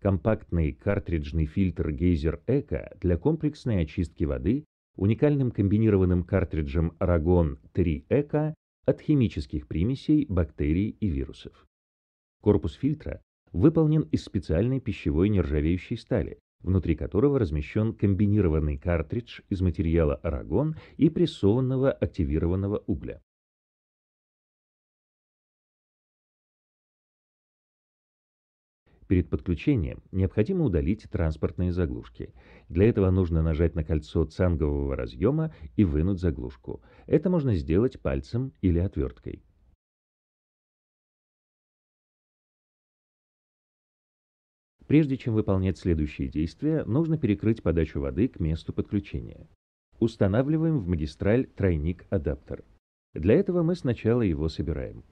Компактный картриджный фильтр Geyser Eco для комплексной очистки воды уникальным комбинированным картриджем Ragon 3 Eco от химических примесей, бактерий и вирусов. Корпус фильтра выполнен из специальной пищевой нержавеющей стали, внутри которого размещен комбинированный картридж из материала арагон и прессованного активированного угля. Перед подключением необходимо удалить транспортные заглушки. Для этого нужно нажать на кольцо цангового разъема и вынуть заглушку. Это можно сделать пальцем или отверткой. Прежде чем выполнять следующие действия, нужно перекрыть подачу воды к месту подключения. Устанавливаем в магистраль тройник-адаптер. Для этого мы сначала его собираем.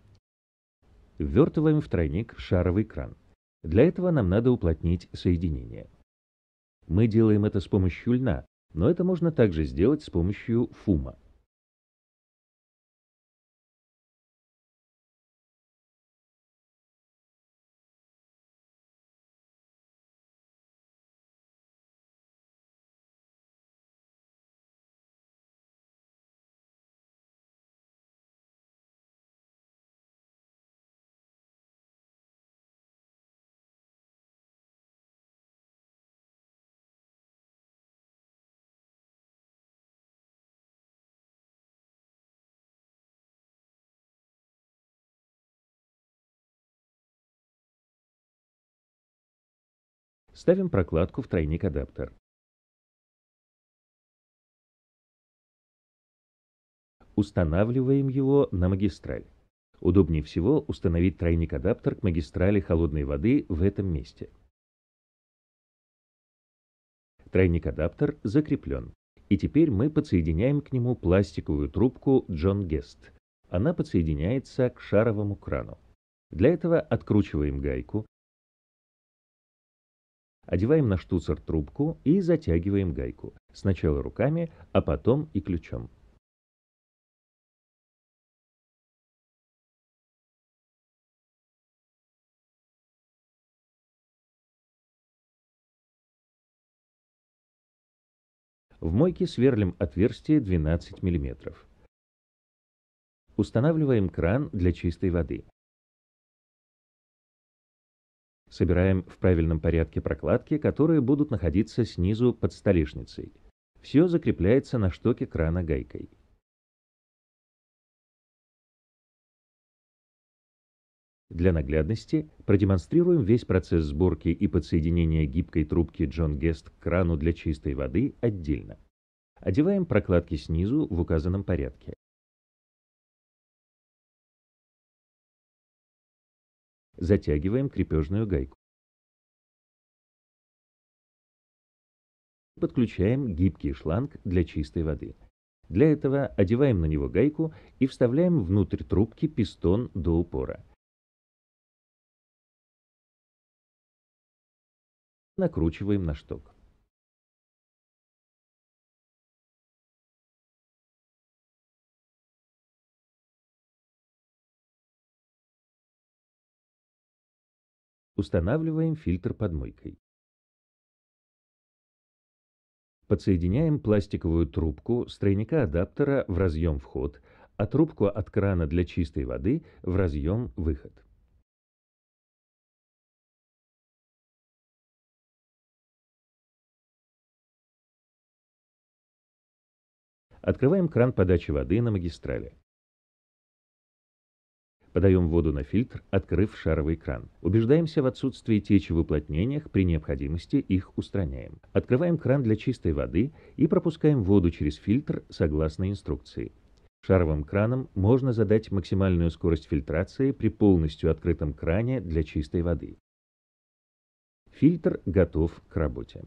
Ввертываем в тройник шаровый кран. Для этого нам надо уплотнить соединение. Мы делаем это с помощью льна, но это можно также сделать с помощью фума. Ставим прокладку в тройник адаптер. Устанавливаем его на магистраль. Удобнее всего установить тройник-адаптер к магистрали холодной воды в этом месте. Тройник-адаптер закреплен. И теперь мы подсоединяем к нему пластиковую трубку John Guest. Она подсоединяется к шаровому крану. Для этого откручиваем гайку, Одеваем на штуцер трубку и затягиваем гайку. Сначала руками, а потом и ключом. В мойке сверлим отверстие 12 мм. Устанавливаем кран для чистой воды. Собираем в правильном порядке прокладки, которые будут находиться снизу под столешницей. Все закрепляется на штоке крана гайкой. Для наглядности продемонстрируем весь процесс сборки и подсоединения гибкой трубки John Guest к крану для чистой воды отдельно. Одеваем прокладки снизу в указанном порядке. Затягиваем крепежную гайку. Подключаем гибкий шланг для чистой воды. Для этого одеваем на него гайку и вставляем внутрь трубки пистон до упора. Накручиваем на шток. Устанавливаем фильтр под мойкой. Подсоединяем пластиковую трубку с тройника адаптера в разъем «Вход», а трубку от крана для чистой воды в разъем «Выход». Открываем кран подачи воды на магистрали. Подаем воду на фильтр, открыв шаровый кран. Убеждаемся в отсутствии течи в уплотнениях, при необходимости их устраняем. Открываем кран для чистой воды и пропускаем воду через фильтр согласно инструкции. Шаровым краном можно задать максимальную скорость фильтрации при полностью открытом кране для чистой воды. Фильтр готов к работе.